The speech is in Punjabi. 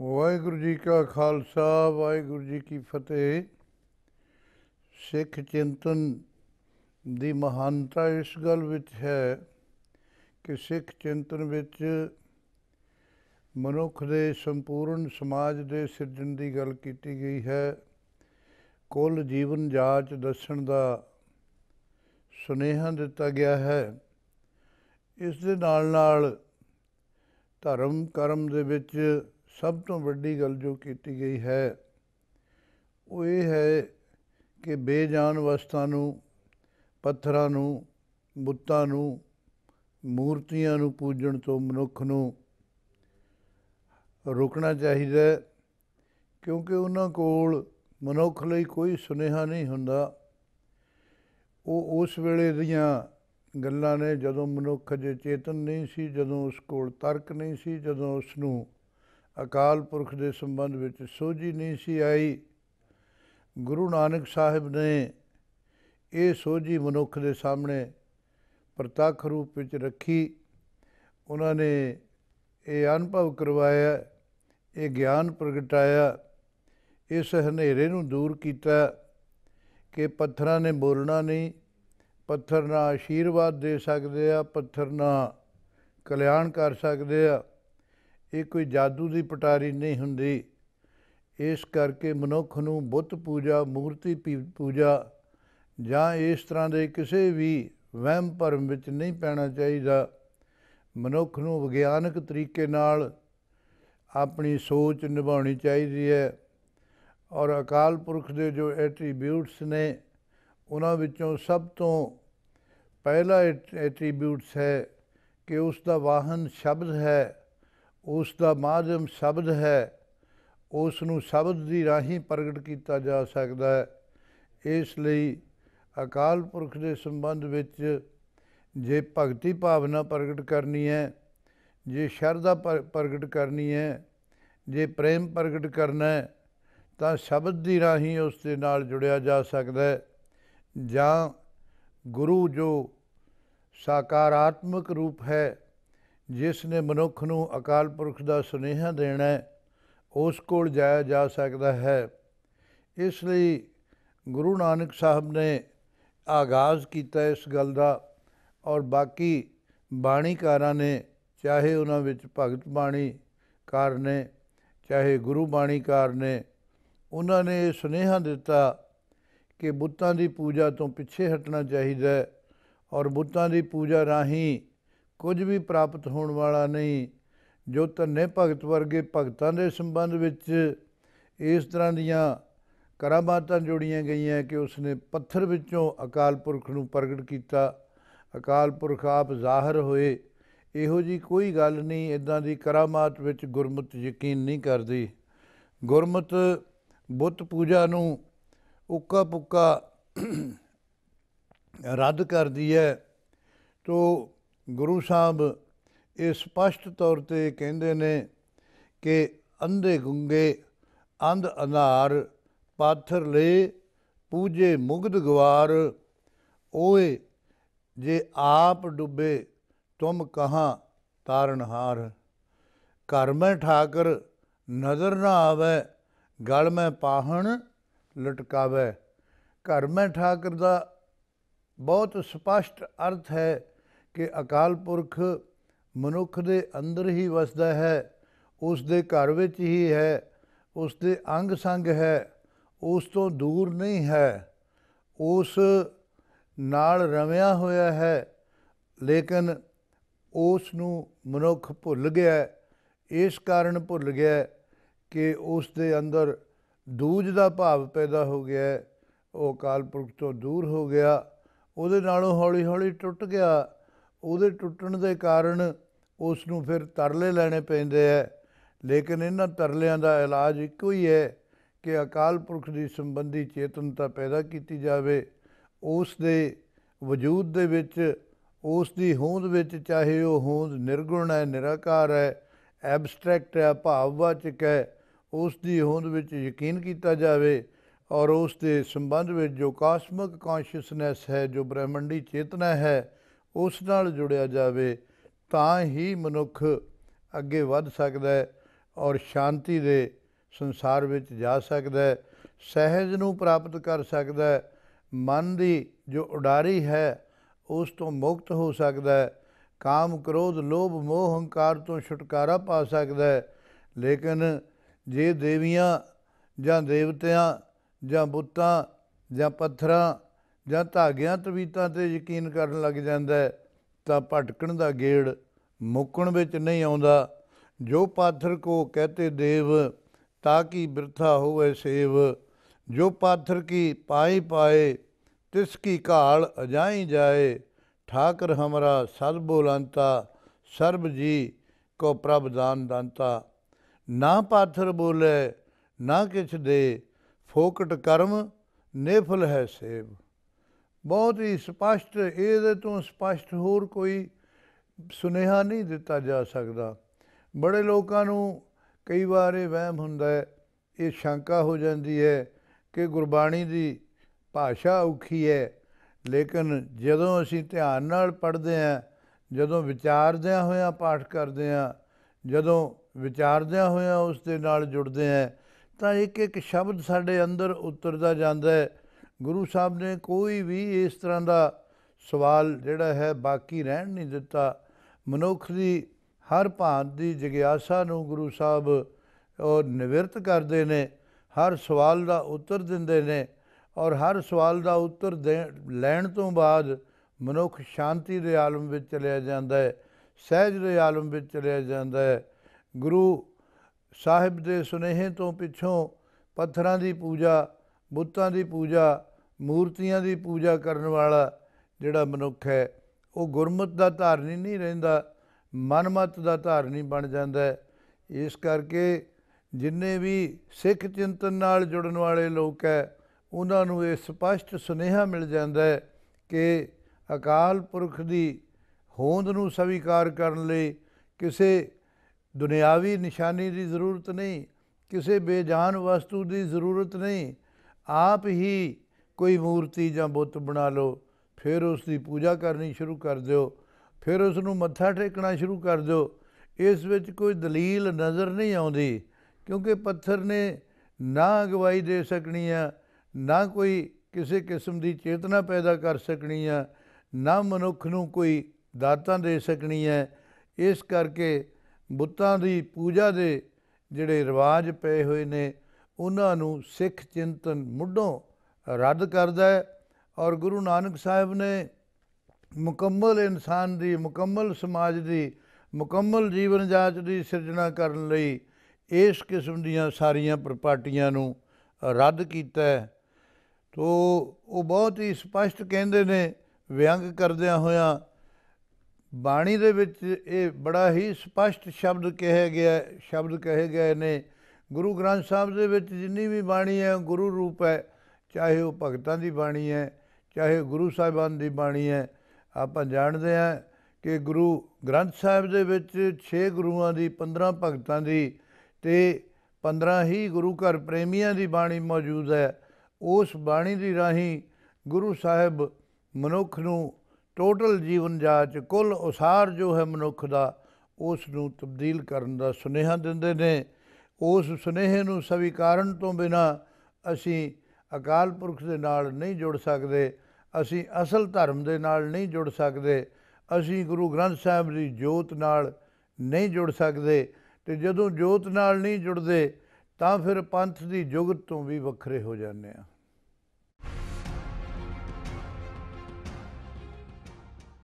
ਵਾਹਿਗੁਰੂ ਜੀ ਕਾ ਖਾਲਸਾ ਵਾਹਿਗੁਰੂ ਜੀ ਕੀ ਫਤਿਹ ਸਿੱਖ ਚਿੰਤਨ ਦੀ ਮਹਾਨਤਾ ਇਸ ਗੱਲ ਵਿੱਚ ਹੈ ਕਿ ਸਿੱਖ ਚਿੰਤਨ ਵਿੱਚ ਮਨੁੱਖ ਦੇ ਸੰਪੂਰਨ ਸਮਾਜ ਦੇ ਸਿਰਜਣ ਦੀ ਗੱਲ ਕੀਤੀ ਗਈ ਹੈ ਕੁੱਲ ਜੀਵਨ ਜਾਚ ਦੱਸਣ ਦਾ ਸੁਨੇਹਾ ਦਿੱਤਾ ਗਿਆ ਹੈ ਇਸ ਦੇ ਨਾਲ ਨਾਲ ਧਰਮ ਕਰਮ ਦੇ ਵਿੱਚ ਸਭ ਤੋਂ ਵੱਡੀ ਗੱਲ ਜੋ ਕੀਤੀ ਗਈ ਹੈ ਉਹ ਇਹ ਹੈ ਕਿ ਬੇਜਾਨ ਵਸਤਾਂ ਨੂੰ ਪੱਥਰਾਂ ਨੂੰ ਬੁੱਤਾਂ ਨੂੰ ਮੂਰਤੀਆਂ ਨੂੰ ਪੂਜਣ ਤੋਂ ਮਨੁੱਖ ਨੂੰ ਰੁਕਣਾ ਚਾਹੀਦਾ ਕਿਉਂਕਿ ਉਹਨਾਂ ਕੋਲ ਮਨੁੱਖ ਲਈ ਕੋਈ ਸੁਨੇਹਾ ਨਹੀਂ ਹੁੰਦਾ ਉਹ ਉਸ ਵੇਲੇ ਦੀਆਂ ਗੱਲਾਂ ਨੇ ਜਦੋਂ ਮਨੁੱਖ ਜੇ ਚੇਤਨ ਨਹੀਂ ਸੀ ਜਦੋਂ ਉਸ ਕੋਲ ਤਰਕ ਨਹੀਂ ਸੀ ਜਦੋਂ ਉਸ ਨੂੰ ਅਕਾਲ ਪੁਰਖ ਦੇ ਸੰਬੰਧ ਵਿੱਚ ਸੋਝੀ ਨਹੀਂ ਸੀ ਆਈ ਗੁਰੂ ਨਾਨਕ ਸਾਹਿਬ ਨੇ ਇਹ ਸੋਝੀ ਮਨੁੱਖ ਦੇ ਸਾਹਮਣੇ ਪ੍ਰਤੱਖ ਰੂਪ ਵਿੱਚ ਰੱਖੀ ਉਹਨਾਂ ਨੇ ਇਹ ਅਨੁਭਵ ਕਰਵਾਇਆ ਇਹ ਗਿਆਨ ਪ੍ਰਗਟਾਇਆ ਇਸ ਹਨੇਰੇ ਨੂੰ ਦੂਰ ਕੀਤਾ ਕਿ ਪੱਥਰਾਂ ਨੇ ਬੋਲਣਾ ਨਹੀਂ ਪੱਥਰ ਨਾ ਆਸ਼ੀਰਵਾਦ ਦੇ ਸਕਦੇ ਆ ਪੱਥਰ ਨਾ ਕਲਿਆਣ ਕਰ ਸਕਦੇ ਆ ਇਹ ਕੋਈ ਜਾਦੂ ਦੀ ਪਟਾਰੀ ਨਹੀਂ ਹੁੰਦੀ ਇਸ ਕਰਕੇ ਮਨੁੱਖ ਨੂੰ ਬੁੱਤ ਪੂਜਾ ਮੂਰਤੀ ਪੂਜਾ ਜਾਂ ਇਸ ਤਰ੍ਹਾਂ ਦੇ ਕਿਸੇ ਵੀ ਵਹਿਮ ਭਰਮ ਵਿੱਚ ਨਹੀਂ ਪੈਣਾ ਚਾਹੀਦਾ ਮਨੁੱਖ ਨੂੰ ਵਿਗਿਆਨਕ ਤਰੀਕੇ ਨਾਲ ਆਪਣੀ ਸੋਚ ਨਿਭਾਉਣੀ ਚਾਹੀਦੀ ਹੈ ਔਰ ਅਕਾਲ ਪੁਰਖ ਦੇ ਜੋ ਐਟਰੀਬਿਊਟਸ ਨੇ ਉਹਨਾਂ ਵਿੱਚੋਂ ਸਭ ਤੋਂ ਪਹਿਲਾ ਐਟਰੀਬਿਊਟਸ ਹੈ ਕਿ ਉਸ ਦਾ ਵਾਹਨ ਸ਼ਬਦ ਹੈ ਉਸ ਦਾ ਮਾਧਿਅਮ ਸ਼ਬਦ ਹੈ ਉਸ ਨੂੰ ਸ਼ਬਦ ਦੀ ਰਾਹੀਂ ਪ੍ਰਗਟ ਕੀਤਾ ਜਾ ਸਕਦਾ ਹੈ ਇਸ ਲਈ ਅਕਾਲ ਪੁਰਖ ਦੇ ਸੰਬੰਧ ਵਿੱਚ ਜੇ ਭਗਤੀ ਭਾਵਨਾ ਪ੍ਰਗਟ ਕਰਨੀ ਹੈ ਜੇ ਸ਼ਰਧਾ ਪ੍ਰਗਟ ਕਰਨੀ ਹੈ ਜੇ ਪ੍ਰੇਮ ਪ੍ਰਗਟ ਕਰਨਾ ਹੈ ਤਾਂ ਸ਼ਬਦ ਦੀ ਰਾਹੀਂ ਉਸ ਦੇ ਨਾਲ ਜੁੜਿਆ ਜਾ ਸਕਦਾ ਹੈ ਜਾਂ ਗੁਰੂ ਜੋ ਸਾਕਾਰਾਤਮਕ ਰੂਪ ਹੈ ਜਿਸ ਨੇ ਮਨੁੱਖ ਨੂੰ ਅਕਾਲ ਪੁਰਖ ਦਾ ਸੁਨੇਹਾ ਦੇਣਾ ਹੈ ਉਸ ਕੋਲ ਜਾਇਆ ਜਾ ਸਕਦਾ ਹੈ ਇਸ ਲਈ ਗੁਰੂ ਨਾਨਕ ਸਾਹਿਬ ਨੇ ਆਗਾਜ਼ ਕੀਤਾ ਇਸ ਗੱਲ ਦਾ ਔਰ ਬਾਕੀ ਬਾਣੀਕਾਰਾਂ ਨੇ ਚਾਹੇ ਉਹਨਾਂ ਵਿੱਚ ਭਗਤ ਬਾਣੀਕਾਰ ਨੇ ਚਾਹੇ ਗੁਰੂ ਬਾਣੀਕਾਰ ਨੇ ਉਹਨਾਂ ਨੇ ਇਹ ਸੁਨੇਹਾ ਦਿੱਤਾ ਕਿ ਬੁੱਤਾਂ ਦੀ ਪੂਜਾ ਤੋਂ ਪਿੱਛੇ ਹਟਣਾ ਚਾਹੀਦਾ ਹੈ ਔਰ ਬੁੱਤਾਂ ਦੀ ਪੂਜਾ ਰਾਹੀਂ ਕੁਝ ਵੀ ਪ੍ਰਾਪਤ ਹੋਣ ਵਾਲਾ ਨਹੀਂ ਜੋ ਧੰਨੇ ਭਗਤ ਵਰਗੇ ਭਗਤਾਂ ਦੇ ਸੰਬੰਧ ਵਿੱਚ ਇਸ ਤਰ੍ਹਾਂ ਦੀਆਂ ਕਰਾਮਾਤਾਂ ਜੁੜੀਆਂ ਗਈਆਂ ਕਿ ਉਸਨੇ ਪੱਥਰ ਵਿੱਚੋਂ ਅਕਾਲ ਪੁਰਖ ਨੂੰ ਪ੍ਰਗਟ ਕੀਤਾ ਅਕਾਲ ਪੁਰਖ ਆਪ ਜ਼ਾਹਰ ਹੋਏ ਇਹੋ ਜੀ ਕੋਈ ਗੱਲ ਨਹੀਂ ਇਦਾਂ ਦੀ ਕਰਾਮਾਤ ਵਿੱਚ ਗੁਰਮਤ ਯਕੀਨ ਨਹੀਂ ਕਰਦੀ ਗੁਰਮਤ ਬੁੱਤ ਪੂਜਾ ਨੂੰ ਉੱਕਾ ਪੁੱਕਾ ਰੱਦ ਕਰਦੀ ਹੈ ਤੋ ਗੁਰੂ ਸਾਹਿਬ ਇਹ ਸਪਸ਼ਟ ਤੌਰ ਤੇ ਕਹਿੰਦੇ ਨੇ ਕਿ ਅੰਧੇ ਗੁੰਗੇ ਅੰਧ ਅਨਾਰ ਪਾਥਰ ਲੈ ਪੂਜੇ ਮੁਗਦ ਗਵਾਰ ਓਏ ਜੇ ਆਪ ਡੁੱਬੇ ਤੁਮ ਕਹਾਂ ਤਾਰਨਹਾਰ ਘਰ ਮੈਂ ਠਾਕਰ ਨਜ਼ਰ ਨਾ ਆਵੇ ਗਲ ਮੈਂ ਪਾਹਣ ਲਟਕਾਵੇ ਘਰ ਮੈਂ ਠਾਕਰ ਦਾ ਬਹੁਤ ਸਪਸ਼ਟ ਅਰਥ ਹੈ ਕਿ ਅਕਾਲ ਪੁਰਖ ਮਨੁੱਖ ਦੇ ਅੰਦਰ ਹੀ ਵਸਦਾ ਹੈ ਉਸ ਦੇ ਘਰ ਵਿੱਚ ਹੀ ਹੈ ਉਸ ਦੇ ਅੰਗ ਸੰਗ ਹੈ ਉਸ ਤੋਂ ਦੂਰ ਨਹੀਂ ਹੈ ਉਸ ਨਾਲ ਰਵਿਆ ਹੋਇਆ ਹੈ ਲੇਕਿਨ ਉਸ ਨੂੰ ਮਨੁੱਖ ਭੁੱਲ ਗਿਆ ਇਸ ਕਾਰਨ ਭੁੱਲ ਗਿਆ ਕਿ ਉਸ ਦੇ ਅੰਦਰ ਦੂਜ ਦਾ ਭਾਵ ਪੈਦਾ ਹੋ ਗਿਆ ਉਹ ਕਾਲਪੁਰਖ ਪੁਰਖ ਤੋਂ ਦੂਰ ਹੋ ਗਿਆ ਉਹਦੇ ਨਾਲੋਂ ਹੌਲੀ-ਹੌਲੀ ਟੁੱਟ ਗਿਆ ਉਹਦੇ ਟੁੱਟਣ ਦੇ ਕਾਰਨ ਉਸ ਨੂੰ ਫਿਰ ਤਰਲੇ ਲੈਣੇ ਪੈਂਦੇ ਆ ਲੇਕਿਨ ਇਹਨਾਂ ਤਰਲਿਆਂ ਦਾ ਇਲਾਜ ਇੱਕੋ ਹੀ ਹੈ ਕਿ ਅਕਾਲ ਪੁਰਖ ਦੀ ਸੰਬੰਧੀ ਚੇਤਨਤਾ ਪੈਦਾ ਕੀਤੀ ਜਾਵੇ ਉਸ ਦੇ ਵਜੂਦ ਦੇ ਵਿੱਚ ਉਸ ਦੀ ਹੋਂਦ ਵਿੱਚ ਚਾਹੇ ਉਹ ਹੋਂਦ ਨਿਰਗੁਣ ਹੈ ਨਿਰਾਕਾਰ ਹੈ ਐਬਸਟ੍ਰੈਕਟ ਹੈ ਭਾਵਵਾਚਕ ਹੈ ਉਸ ਦੀ ਹੋਂਦ ਵਿੱਚ ਯਕੀਨ ਕੀਤਾ ਜਾਵੇ ਔਰ ਉਸ ਦੇ ਸੰਬੰਧ ਵਿੱਚ ਜੋ ਕਾਸਮਿਕ ਕੌਂਸ਼ੀਅਸਨੈਸ ਹੈ ਜੋ ਬ੍ਰਹਿਮੰਡੀ ਚੇਤਨਾ ਹੈ ਉਸ ਨਾਲ ਜੁੜਿਆ ਜਾਵੇ ਤਾਂ ਹੀ ਮਨੁੱਖ ਅੱਗੇ ਵੱਧ ਸਕਦਾ ਹੈ ਔਰ ਸ਼ਾਂਤੀ ਦੇ ਸੰਸਾਰ ਵਿੱਚ ਜਾ ਸਕਦਾ ਹੈ ਸਹਿਜ ਨੂੰ ਪ੍ਰਾਪਤ ਕਰ ਸਕਦਾ ਹੈ ਮਨ ਦੀ ਜੋ ਉਡਾਰੀ ਹੈ ਉਸ ਤੋਂ ਮੁਕਤ ਹੋ ਸਕਦਾ ਹੈ ਕਾਮ ਕ੍ਰੋਧ ਲੋਭ ਮੋਹ ਹੰਕਾਰ ਤੋਂ ਛੁਟਕਾਰਾ ਪਾ ਸਕਦਾ ਹੈ ਲੇਕਿਨ ਜੇ ਦੇਵੀਆਂ ਜਾਂ ਦੇਵਤਿਆਂ ਜਾਂ ਬੁੱਤਾਂ ਜਾਂ ਪੱਥਰਾਂ ਜਾਂ ਧਾਗਿਆਂ ਤਵੀਤਾਂ ਤੇ ਯਕੀਨ ਕਰਨ ਲੱਗ ਜਾਂਦਾ ਤਾਂ ਭਟਕਣ ਦਾ ਗੇੜ ਮੁੱਕਣ ਵਿੱਚ ਨਹੀਂ ਆਉਂਦਾ ਜੋ ਪਾਥਰ ਕੋ ਕਹਤੇ ਦੇਵ ਤਾਂ ਕੀ ਬਿਰਥਾ ਹੋਵੇ ਸੇਵ ਜੋ ਪਾਥਰ ਕੀ ਪਾਈ ਪਾਏ ਤਿਸ ਕੀ ਘਾਲ ਅਜਾਈ ਜਾਏ ਠਾਕਰ ਹਮਰਾ ਸਦ ਬੋਲੰਤਾ ਸਰਬ ਜੀ ਕੋ ਪ੍ਰਭ ਦਾਨ ਦੰਤਾ ਨਾ ਪਾਥਰ ਬੋਲੇ ਨਾ ਕਿਛ ਦੇ ਫੋਕਟ ਕਰਮ ਨੇਫਲ ਹੈ ਸੇਵ ਬਹੁਤ ਹੀ ਸਪਸ਼ਟ ਇਹਦੇ ਤੋਂ ਸਪਸ਼ਟ ਹੋਰ ਕੋਈ ਸੁਨੇਹਾ ਨਹੀਂ ਦਿੱਤਾ ਜਾ ਸਕਦਾ ਬੜੇ ਲੋਕਾਂ ਨੂੰ ਕਈ ਵਾਰ ਇਹ ਵਹਿਮ ਹੁੰਦਾ ਹੈ ਇਹ ਸ਼ੰਕਾ ਹੋ ਜਾਂਦੀ ਹੈ ਕਿ ਗੁਰਬਾਣੀ ਦੀ ਭਾਸ਼ਾ ਔਖੀ ਹੈ ਲੇਕਿਨ ਜਦੋਂ ਅਸੀਂ ਧਿਆਨ ਨਾਲ ਪੜ੍ਹਦੇ ਆਂ ਜਦੋਂ ਵਿਚਾਰਦਿਆਂ ਹੋਇਆਂ ਪਾਠ ਕਰਦੇ ਆਂ ਜਦੋਂ ਵਿਚਾਰਦਿਆਂ ਹੋਇਆਂ ਉਸ ਦੇ ਨਾਲ ਜੁੜਦੇ ਆਂ ਤਾਂ ਇੱਕ ਇੱਕ ਸ਼ਬਦ ਸਾਡੇ ਅੰਦਰ ਉਤਰਦਾ ਜਾਂਦਾ ਹੈ ਗੁਰੂ ਸਾਹਿਬ ਨੇ ਕੋਈ ਵੀ ਇਸ ਤਰ੍ਹਾਂ ਦਾ ਸਵਾਲ ਜਿਹੜਾ ਹੈ ਬਾਕੀ ਰਹਿਣ ਨਹੀਂ ਦਿੱਤਾ ਮਨੁੱਖ ਦੀ ਹਰ ਭਾਂਤ ਦੀ ਜਗਿਆਸਾ ਨੂੰ ਗੁਰੂ ਸਾਹਿਬ ਉਹ ਨਿਵਰਤ ਕਰਦੇ ਨੇ ਹਰ ਸਵਾਲ ਦਾ ਉੱਤਰ ਦਿੰਦੇ ਨੇ ਔਰ ਹਰ ਸਵਾਲ ਦਾ ਉੱਤਰ ਲੈਣ ਤੋਂ ਬਾਅਦ ਮਨੁੱਖ ਸ਼ਾਂਤੀ ਦੇ ਆਲਮ ਵਿੱਚ ਚਲਿਆ ਜਾਂਦਾ ਹੈ ਸਹਿਜ ਦੇ ਆਲਮ ਵਿੱਚ ਚਲਿਆ ਜਾਂਦਾ ਹੈ ਗੁਰੂ ਸਾਹਿਬ ਦੇ ਸੁਨੇਹੇ ਤੋਂ ਪਿੱਛੋਂ ਪੱਥਰਾਂ ਦੀ ਪੂਜਾ ਬੁੱਤਾਂ ਦੀ ਪੂਜਾ ਮੂਰਤੀਆਂ ਦੀ ਪੂਜਾ ਕਰਨ ਵਾਲਾ ਜਿਹੜਾ ਮਨੁੱਖ ਹੈ ਉਹ ਗੁਰਮਤ ਦਾ ਧਾਰਨੀ ਨਹੀਂ ਰਹਿੰਦਾ ਮਨਮਤ ਦਾ ਧਾਰਨੀ ਬਣ ਜਾਂਦਾ ਹੈ ਇਸ ਕਰਕੇ ਜਿੰਨੇ ਵੀ ਸਿੱਖ ਚਿੰਤਨ ਨਾਲ ਜੁੜਨ ਵਾਲੇ ਲੋਕ ਹੈ ਉਹਨਾਂ ਨੂੰ ਇਹ ਸਪਸ਼ਟ ਸੁਨੇਹਾ ਮਿਲ ਜਾਂਦਾ ਹੈ ਕਿ ਅਕਾਲ ਪੁਰਖ ਦੀ ਹੋਂਦ ਨੂੰ ਸਵੀਕਾਰ ਕਰਨ ਲਈ ਕਿਸੇ ਦੁਨਿਆਵੀ ਨਿਸ਼ਾਨੀ ਦੀ ਜ਼ਰੂਰਤ ਨਹੀਂ ਕਿਸੇ ਬੇਜਾਨ ਵਸਤੂ ਦੀ ਜ਼ਰੂਰਤ ਨਹੀਂ ਆਪ ਹੀ ਕੋਈ ਮੂਰਤੀ ਜਾਂ ਬੁੱਤ ਬਣਾ ਲਓ ਫਿਰ ਉਸ ਦੀ ਪੂਜਾ ਕਰਨੀ ਸ਼ੁਰੂ ਕਰ ਦਿਓ ਫਿਰ ਉਸ ਨੂੰ ਮੱਥਾ ਟੇਕਣਾ ਸ਼ੁਰੂ ਕਰ ਦਿਓ ਇਸ ਵਿੱਚ ਕੋਈ ਦਲੀਲ ਨਜ਼ਰ ਨਹੀਂ ਆਉਂਦੀ ਕਿਉਂਕਿ ਪੱਥਰ ਨੇ ਨਾ ਅਗਵਾਈ ਦੇ ਸਕਣੀ ਆ ਨਾ ਕੋਈ ਕਿਸੇ ਕਿਸਮ ਦੀ ਚੇਤਨਾ ਪੈਦਾ ਕਰ ਸਕਣੀ ਆ ਨਾ ਮਨੁੱਖ ਨੂੰ ਕੋਈ ਦਾਤਾਂ ਦੇ ਸਕਣੀ ਹੈ ਇਸ ਕਰਕੇ ਬੁੱਤਾਂ ਦੀ ਪੂਜਾ ਦੇ ਜਿਹੜੇ ਰਿਵਾਜ ਪਏ ਹੋਏ ਨੇ ਉਹਨਾਂ ਨੂੰ ਸਿੱਖ ਚਿੰਤਨ ਮੁੱਢੋਂ ਰੱਦ ਕਰਦਾ ਹੈ ਔਰ ਗੁਰੂ ਨਾਨਕ ਸਾਹਿਬ ਨੇ ਮੁਕੰਮਲ ਇਨਸਾਨ ਦੀ ਮੁਕੰਮਲ ਸਮਾਜ ਦੀ ਮੁਕੰਮਲ ਜੀਵਨ ਜਾਚ ਦੀ ਸਿਰਜਣਾ ਕਰਨ ਲਈ ਇਸ ਕਿਸਮ ਦੀਆਂ ਸਾਰੀਆਂ ਪ੍ਰਪਾਟੀਆਂ ਨੂੰ ਰੱਦ ਕੀਤਾ ਹੈ ਤੋ ਉਹ ਬਹੁਤ ਹੀ ਸਪਸ਼ਟ ਕਹਿੰਦੇ ਨੇ ਵਿਅੰਗ ਕਰਦਿਆਂ ਹੋਇਆਂ ਬਾਣੀ ਦੇ ਵਿੱਚ ਇਹ ਬੜਾ ਹੀ ਸਪਸ਼ਟ ਸ਼ਬਦ ਕਿਹਾ ਗਿਆ ਸ਼ਬਦ ਕਹੇ ਗਏ ਨੇ ਗੁਰੂ ਗ੍ਰੰਥ ਸਾਹਿਬ ਦੇ ਵਿੱਚ ਜਿੰਨੀ ਵੀ ਬਾਣੀ ਹੈ ਗੁਰੂ ਰੂਪ ਹੈ ਚਾਹੇ ਉਹ ਭਗਤਾਂ ਦੀ ਬਾਣੀ ਹੈ ਚਾਹੇ ਗੁਰੂ ਸਾਹਿਬਾਨ ਦੀ ਬਾਣੀ ਹੈ ਆਪਾਂ ਜਾਣਦੇ ਹਾਂ ਕਿ ਗੁਰੂ ਗ੍ਰੰਥ ਸਾਹਿਬ ਦੇ ਵਿੱਚ 6 ਗੁਰੂਆਂ ਦੀ 15 ਭਗਤਾਂ ਦੀ ਤੇ 15 ਹੀ ਗੁਰੂ ਘਰ ਪ੍ਰੇਮੀਆਂ ਦੀ ਬਾਣੀ ਮੌਜੂਦ ਹੈ ਉਸ ਬਾਣੀ ਦੀ ਰਾਹੀਂ ਗੁਰੂ ਸਾਹਿਬ ਮਨੁੱਖ ਨੂੰ ਟੋਟਲ ਜੀਵਨ ਜਾਚ ਕੁੱਲ ਉਸਾਰ ਜੋ ਹੈ ਮਨੁੱਖ ਦਾ ਉਸ ਨੂੰ ਤਬਦੀਲ ਕਰਨ ਦਾ ਸੁਨੇਹਾ ਦਿੰਦੇ ਨੇ ਉਸ ਸੁਨੇਹੇ ਨੂੰ ਸਵੀਕਾਰਨ ਤੋਂ ਬਿਨਾ ਅਸੀਂ ਅਕਾਲ ਪੁਰਖ ਦੇ ਨਾਲ ਨਹੀਂ ਜੁੜ ਸਕਦੇ ਅਸੀਂ ਅਸਲ ਧਰਮ ਦੇ ਨਾਲ ਨਹੀਂ ਜੁੜ ਸਕਦੇ ਅਸੀਂ ਗੁਰੂ ਗ੍ਰੰਥ ਸਾਹਿਬ ਦੀ ਜੋਤ ਨਾਲ ਨਹੀਂ ਜੁੜ ਸਕਦੇ ਤੇ ਜਦੋਂ ਜੋਤ ਨਾਲ ਨਹੀਂ ਜੁੜਦੇ ਤਾਂ ਫਿਰ ਪੰਥ ਦੀ ਜੁਗਤ ਤੋਂ ਵੀ ਵੱਖਰੇ ਹੋ ਜਾਂਦੇ ਆ